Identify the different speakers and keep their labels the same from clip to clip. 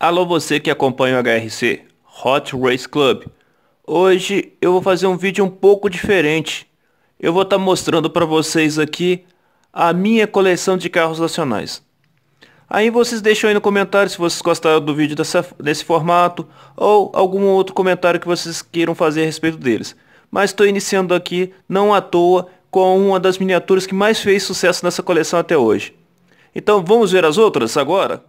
Speaker 1: Alô você que acompanha o HRC, Hot Race Club. Hoje eu vou fazer um vídeo um pouco diferente. Eu vou estar tá mostrando para vocês aqui a minha coleção de carros nacionais. Aí vocês deixam aí no comentário se vocês gostaram do vídeo dessa, desse formato ou algum outro comentário que vocês queiram fazer a respeito deles. Mas estou iniciando aqui, não à toa, com uma das miniaturas que mais fez sucesso nessa coleção até hoje. Então vamos ver as outras agora?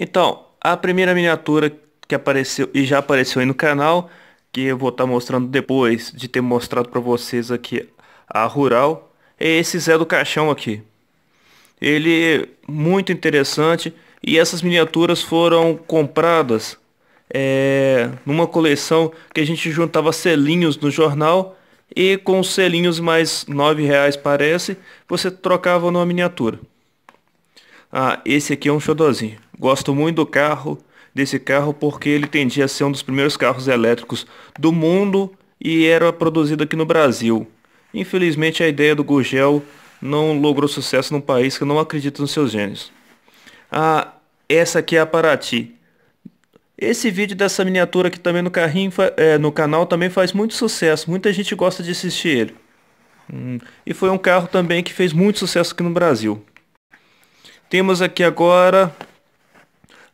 Speaker 1: Então, a primeira miniatura que apareceu e já apareceu aí no canal, que eu vou estar tá mostrando depois de ter mostrado para vocês aqui a Rural, é esse Zé do Caixão aqui. Ele é muito interessante e essas miniaturas foram compradas é, numa coleção que a gente juntava selinhos no jornal e com selinhos mais R$ reais parece, você trocava numa miniatura ah, esse aqui é um xodozinho. Gosto muito do carro, desse carro, porque ele tendia a ser um dos primeiros carros elétricos do mundo e era produzido aqui no Brasil. Infelizmente a ideia do Gugel não logrou sucesso num país que não acredita nos seus gênios. Ah, essa aqui é a Paraty. Esse vídeo dessa miniatura aqui também no carrinho, é, no canal também faz muito sucesso. Muita gente gosta de assistir ele. Hum, e foi um carro também que fez muito sucesso aqui no Brasil. Temos aqui agora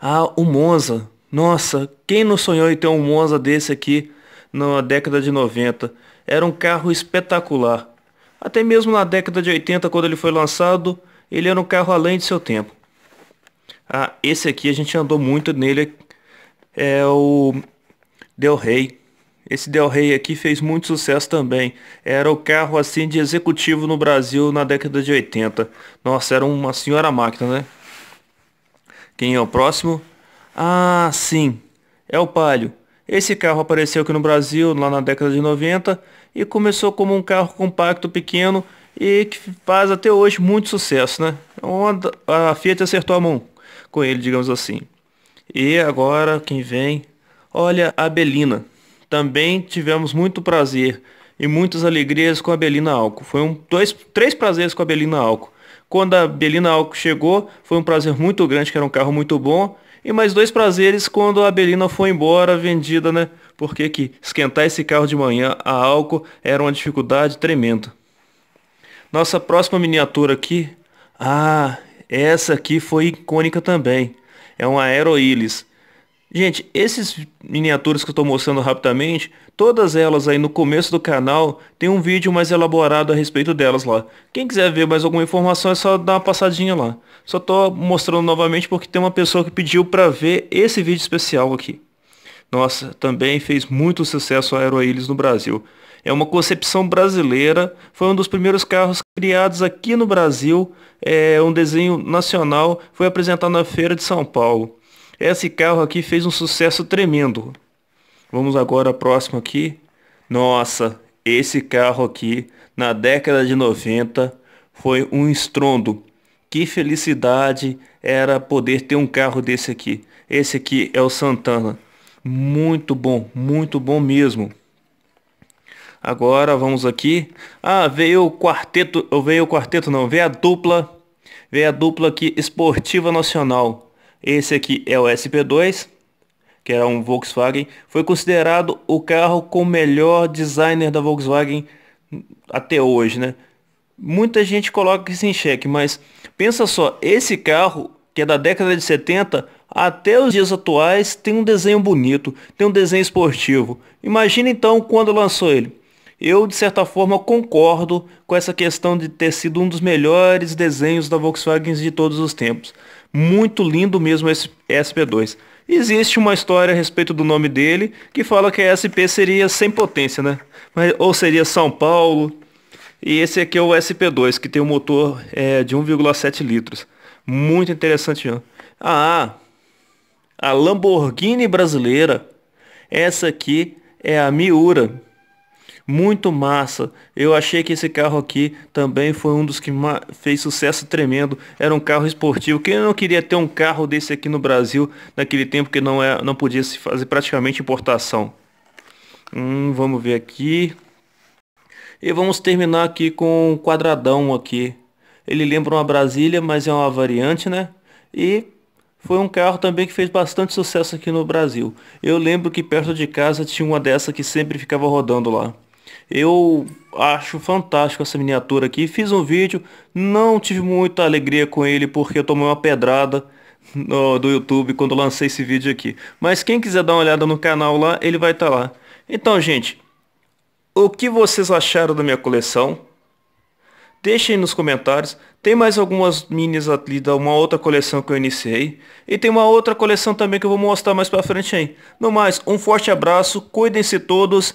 Speaker 1: ah, o Monza. Nossa, quem não sonhou em ter um Monza desse aqui na década de 90? Era um carro espetacular. Até mesmo na década de 80, quando ele foi lançado, ele era um carro além de seu tempo. Ah, esse aqui a gente andou muito nele. É o Del Rey esse Del Rey aqui fez muito sucesso também. Era o carro assim de executivo no Brasil na década de 80. Nossa, era uma senhora máquina, né? Quem é o próximo? Ah, sim. É o Palio. Esse carro apareceu aqui no Brasil lá na década de 90 e começou como um carro compacto pequeno e que faz até hoje muito sucesso, né? A Fiat acertou a mão com ele, digamos assim. E agora quem vem? Olha a Belina. Também tivemos muito prazer e muitas alegrias com a Belina Alco. Foi um dois, três prazeres com a Belina Alco. Quando a Belina Alco chegou, foi um prazer muito grande, que era um carro muito bom. E mais dois prazeres quando a Belina foi embora, vendida, né? Porque que esquentar esse carro de manhã a álcool era uma dificuldade tremenda. Nossa próxima miniatura aqui. Ah, essa aqui foi icônica também. É uma Aeroilis. Gente, esses miniaturas que eu estou mostrando rapidamente, todas elas aí no começo do canal, tem um vídeo mais elaborado a respeito delas lá. Quem quiser ver mais alguma informação é só dar uma passadinha lá. Só estou mostrando novamente porque tem uma pessoa que pediu para ver esse vídeo especial aqui. Nossa, também fez muito sucesso a Aeroilhas no Brasil. É uma concepção brasileira, foi um dos primeiros carros criados aqui no Brasil, é um desenho nacional, foi apresentado na Feira de São Paulo. Esse carro aqui fez um sucesso tremendo. Vamos agora próximo aqui. Nossa, esse carro aqui na década de 90 foi um estrondo. Que felicidade era poder ter um carro desse aqui. Esse aqui é o Santana. Muito bom, muito bom mesmo. Agora vamos aqui. Ah, veio o quarteto, veio o quarteto não, veio a dupla, veio a dupla aqui Esportiva Nacional. Esse aqui é o SP2, que era um Volkswagen, foi considerado o carro com o melhor designer da Volkswagen até hoje, né? Muita gente coloca isso em xeque, mas pensa só, esse carro que é da década de 70 até os dias atuais tem um desenho bonito, tem um desenho esportivo. Imagina então quando lançou ele. Eu, de certa forma, concordo com essa questão de ter sido um dos melhores desenhos da Volkswagen de todos os tempos. Muito lindo mesmo esse SP2. Existe uma história a respeito do nome dele que fala que a SP seria sem potência, né? Mas, ou seria São Paulo. E esse aqui é o SP2, que tem um motor é, de 1,7 litros. Muito interessante. Né? Ah, a Lamborghini brasileira. Essa aqui é a Miura muito massa. Eu achei que esse carro aqui também foi um dos que fez sucesso tremendo. Era um carro esportivo. Quem não queria ter um carro desse aqui no Brasil naquele tempo que não, é, não podia se fazer praticamente importação? Hum, vamos ver aqui. E vamos terminar aqui com um quadradão aqui. Ele lembra uma Brasília, mas é uma variante, né? E foi um carro também que fez bastante sucesso aqui no Brasil. Eu lembro que perto de casa tinha uma dessa que sempre ficava rodando lá. Eu acho fantástico essa miniatura aqui. Fiz um vídeo, não tive muita alegria com ele porque eu tomei uma pedrada no, do YouTube quando lancei esse vídeo aqui. Mas quem quiser dar uma olhada no canal lá, ele vai estar tá lá. Então, gente, o que vocês acharam da minha coleção? Deixem nos comentários. Tem mais algumas minis ali da uma outra coleção que eu iniciei. E tem uma outra coleção também que eu vou mostrar mais pra frente aí. No mais, um forte abraço, cuidem-se todos